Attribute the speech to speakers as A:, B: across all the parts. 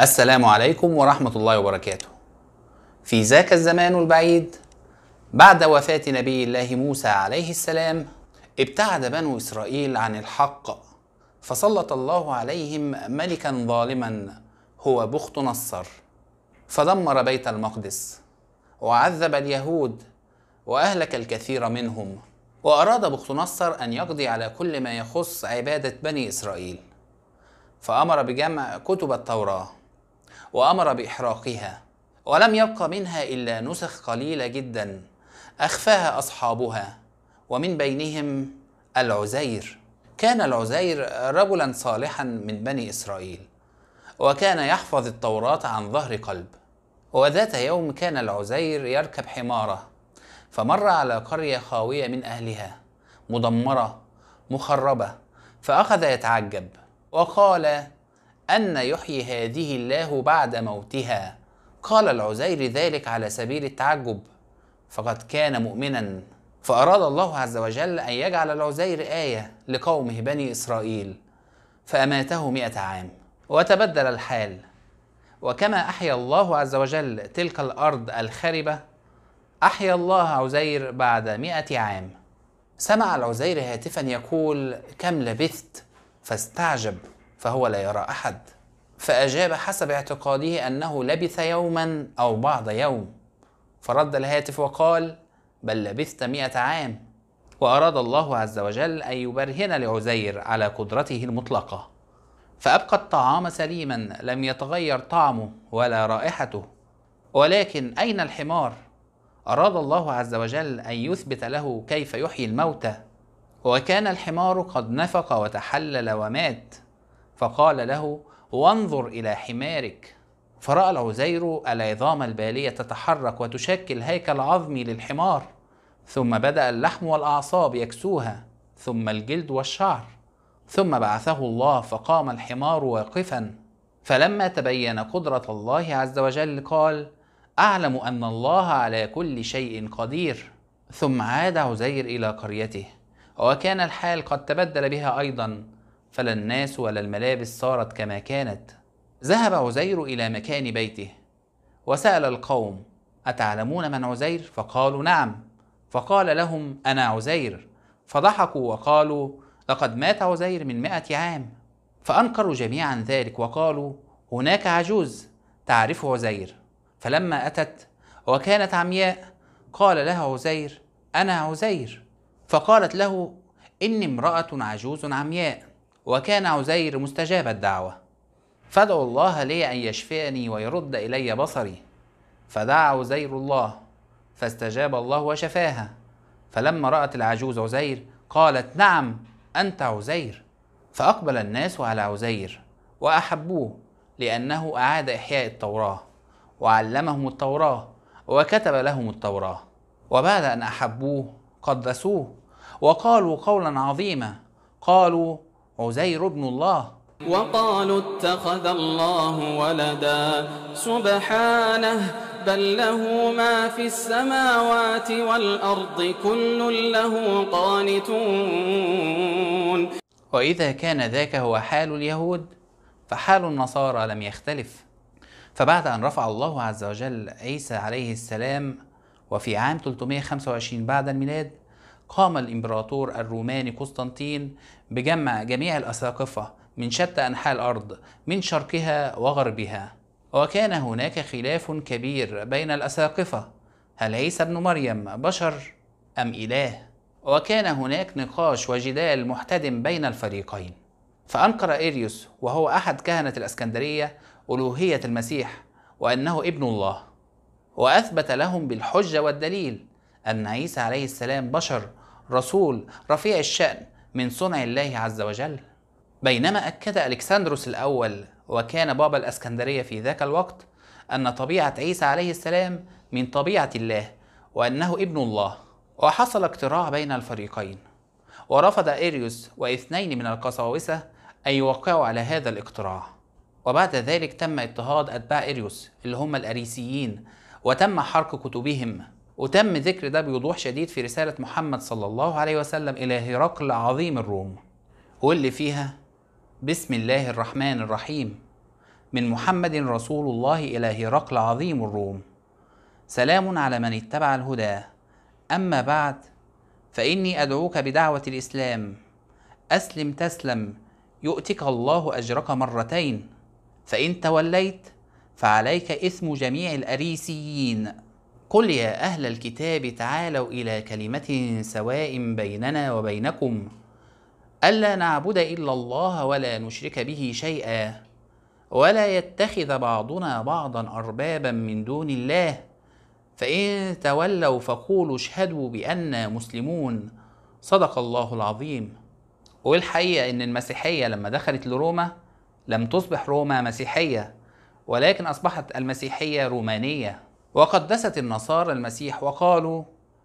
A: السلام عليكم ورحمة الله وبركاته في ذاك الزمان البعيد بعد وفاة نبي الله موسى عليه السلام ابتعد بنو إسرائيل عن الحق فسلط الله عليهم ملكا ظالما هو بخت نصر فدمر بيت المقدس وعذب اليهود وأهلك الكثير منهم وأراد بخت نصر أن يقضي على كل ما يخص عبادة بني إسرائيل فأمر بجمع كتب التوراة وأمر بإحراقها ولم يبق منها إلا نسخ قليلة جدا أخفاها أصحابها ومن بينهم العزير كان العزير رجلا صالحا من بني إسرائيل وكان يحفظ التوراة عن ظهر قلب وذات يوم كان العزير يركب حماره فمر على قرية خاوية من أهلها مدمرة مخربة فأخذ يتعجب وقال أن يحيي هذه الله بعد موتها قال العزير ذلك على سبيل التعجب فقد كان مؤمنا فأراد الله عز وجل أن يجعل العزير آية لقومه بني إسرائيل فأماته مئة عام وتبدل الحال وكما أحيا الله عز وجل تلك الأرض الخربة أحيا الله عزير بعد مئة عام سمع العزير هاتفا يقول كم لبثت فاستعجب فهو لا يرى احد فاجاب حسب اعتقاده انه لبث يوما او بعض يوم فرد الهاتف وقال بل لبثت مئة عام وأراد الله عز وجل أن يبرهن لعزير على قدرته المطلقة فأبقى الطعام سليما لم يتغير طعمه ولا رائحته ولكن أين الحمار؟ أراد الله عز وجل أن يثبت له كيف يحيي الموتى وكان الحمار قد نفق وتحلل ومات فقال له وانظر إلى حمارك فرأى العزير العظام البالية تتحرك وتشكل هيكل عظمي للحمار ثم بدأ اللحم والأعصاب يكسوها ثم الجلد والشعر ثم بعثه الله فقام الحمار واقفا فلما تبين قدرة الله عز وجل قال أعلم أن الله على كل شيء قدير ثم عاد عزير إلى قريته وكان الحال قد تبدل بها أيضا فلا الناس ولا الملابس صارت كما كانت ذهب عزير الى مكان بيته وسال القوم اتعلمون من عزير فقالوا نعم فقال لهم انا عزير فضحكوا وقالوا لقد مات عزير من مائه عام فانكروا جميعا ذلك وقالوا هناك عجوز تعرف عزير فلما اتت وكانت عمياء قال لها عزير انا عزير فقالت له اني امراه عجوز عمياء وكان عزير مستجاب الدعوة فادعو الله لي أن يشفيني ويرد إلي بصري فدعا عزير الله فاستجاب الله وشفاها فلما رأت العجوز عزير قالت نعم أنت عزير فأقبل الناس على عزير وأحبوه لأنه أعاد إحياء التوراة وعلمهم التوراة وكتب لهم التوراة وبعد أن أحبوه قدسوه وقالوا قولا عظيما قالوا عزير بن الله وقالوا اتخذ الله ولدا سبحانه بل له ما في السماوات والأرض كل له قانتون وإذا كان ذاك هو حال اليهود فحال النصارى لم يختلف فبعد أن رفع الله عز وجل عيسى عليه السلام وفي عام 325 بعد الميلاد قام الإمبراطور الروماني قسطنطين بجمع جميع الأساقفة من شتى أنحاء الأرض من شرقها وغربها وكان هناك خلاف كبير بين الأساقفة هل عيسى ابن مريم بشر أم إله؟ وكان هناك نقاش وجدال محتدم بين الفريقين فأنكر إيريوس وهو أحد كهنة الأسكندرية ألوهية المسيح وأنه ابن الله وأثبت لهم بالحجة والدليل أن عيسى عليه السلام بشر رسول رفيع الشأن من صنع الله عز وجل بينما أكد ألكسندروس الأول وكان بابا الأسكندرية في ذاك الوقت أن طبيعة عيسى عليه السلام من طبيعة الله وأنه ابن الله وحصل اقتراع بين الفريقين ورفض إيريوس واثنين من القساوسة أن يوقعوا على هذا الاقتراع وبعد ذلك تم اضطهاد أتباع إيريوس اللي هم الأريسيين وتم حرق كتبهم وتم ذكر ده بوضوح شديد في رسالة محمد صلى الله عليه وسلم إلى هرقل عظيم الروم واللي فيها بسم الله الرحمن الرحيم من محمد رسول الله إلى هرقل عظيم الروم سلام على من اتبع الهدى أما بعد فإني أدعوك بدعوة الإسلام أسلم تسلم يؤتك الله أجرك مرتين فإن توليت فعليك إثم جميع الأريسيين قل يا أهل الكتاب تعالوا إلى كلمة سواء بيننا وبينكم ألا نعبد إلا الله ولا نشرك به شيئا ولا يتخذ بعضنا بعضا أربابا من دون الله فإن تولوا فقولوا اشهدوا بأننا مسلمون صدق الله العظيم والحقيقة إن المسيحية لما دخلت لروما لم تصبح روما مسيحية ولكن أصبحت المسيحية رومانية وقدست النصارى المسيح وقالوا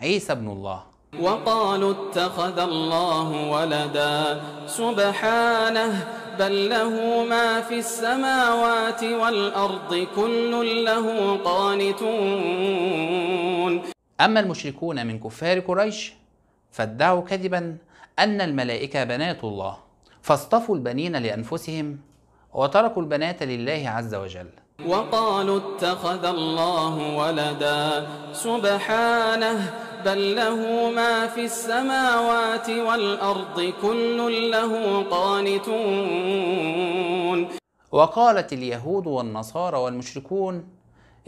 A: عيسى ابن الله وقالوا اتخذ الله ولدا سبحانه بل له ما في السماوات والأرض كل له قانتون أما المشركون من كفار قريش فادعوا كذبا أن الملائكة بنات الله فاصطفوا البنين لأنفسهم وتركوا البنات لله عز وجل وقالوا اتخذ الله ولدا سبحانه بل له ما في السماوات والأرض كل له قانتون وقالت اليهود والنصارى والمشركون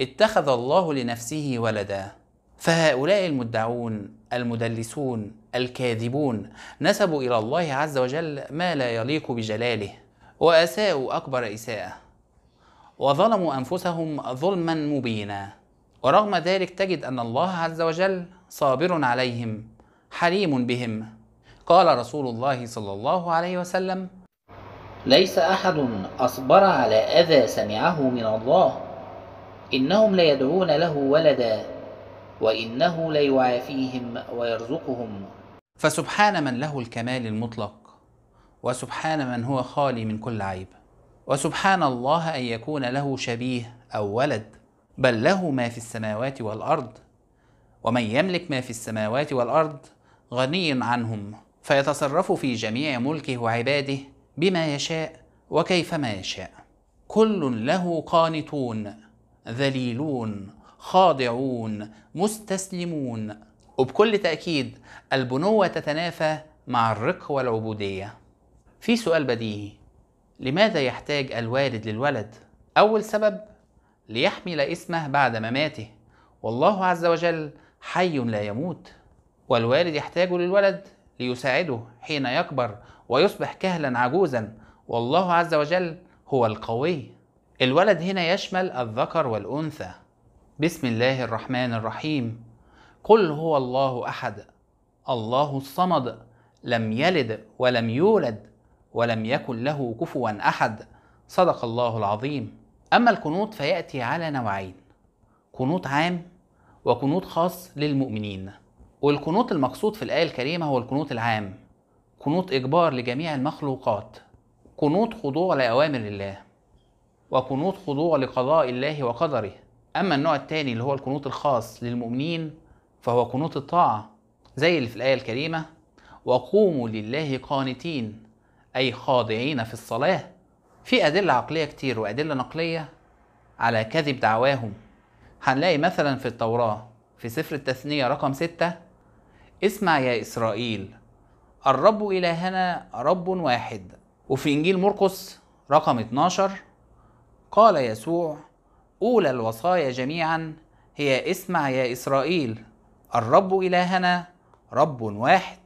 A: اتخذ الله لنفسه ولدا فهؤلاء المدعون المدلسون الكاذبون نسبوا إلى الله عز وجل ما لا يليق بجلاله وأساءوا أكبر إساءة وظلموا انفسهم ظلما مبينا ورغم ذلك تجد ان الله عز وجل صابر عليهم حليم بهم قال رسول الله صلى الله عليه وسلم ليس احد اصبر على اذى سمعه من الله انهم ليدعون له ولدا وانه ليعافيهم ويرزقهم فسبحان من له الكمال المطلق وسبحان من هو خالي من كل عيب وسبحان الله ان يكون له شبيه او ولد بل له ما في السماوات والارض ومن يملك ما في السماوات والارض غني عنهم فيتصرف في جميع ملكه وعباده بما يشاء وكيفما يشاء كل له قانتون ذليلون خاضعون مستسلمون وبكل تاكيد البنوه تتنافى مع الرق والعبوديه في سؤال بديهي لماذا يحتاج الوالد للولد؟ أول سبب ليحمل اسمه بعد مماته والله عز وجل حي لا يموت والوالد يحتاج للولد ليساعده حين يكبر ويصبح كهلا عجوزا والله عز وجل هو القوي الولد هنا يشمل الذكر والأنثى بسم الله الرحمن الرحيم قل هو الله أحد الله الصمد لم يلد ولم يولد ولم يكن له كفوا احد صدق الله العظيم اما القنوط فياتي على نوعين قنوط عام وقنوط خاص للمؤمنين والقنوط المقصود في الايه الكريمه هو القنوط العام قنوط اجبار لجميع المخلوقات قنوط خضوع لاوامر الله وقنوط خضوع لقضاء الله وقدره اما النوع الثاني اللي هو القنوط الخاص للمؤمنين فهو قنوط الطاعه زي اللي في الايه الكريمه وقوموا لله قانتين أي خاضعين في الصلاة في أدلة عقلية كتير وأدلة نقلية على كذب دعواهم هنلاقي مثلا في التوراة في سفر التثنية رقم ستة اسمع يا إسرائيل الرب إلهنا رب واحد وفي إنجيل مرقس رقم 12 قال يسوع أولى الوصايا جميعا هي اسمع يا إسرائيل الرب إلهنا رب واحد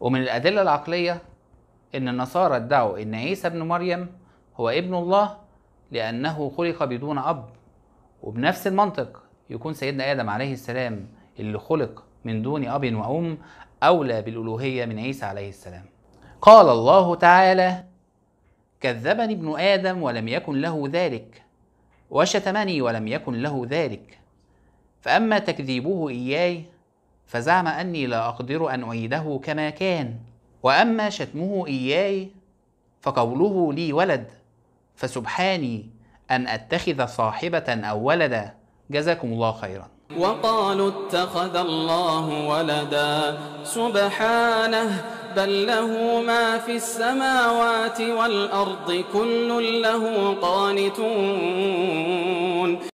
A: ومن الأدلة العقلية إن النصارى ادعوا إن عيسى ابن مريم هو ابن الله لأنه خلق بدون أب وبنفس المنطق يكون سيدنا آدم عليه السلام اللي خلق من دون أب وأم أولى بالألوهية من عيسى عليه السلام قال الله تعالى كذبني ابن آدم ولم يكن له ذلك وشتمني ولم يكن له ذلك فأما تكذيبه إياي فزعم أني لا أقدر أن أعيده كما كان واما شتمه اياي فقوله لي ولد فسبحاني ان اتخذ صاحبه او ولدا جزاكم الله خيرا وقالوا اتخذ الله ولدا سبحانه بل له ما في السماوات والارض كل له قانتون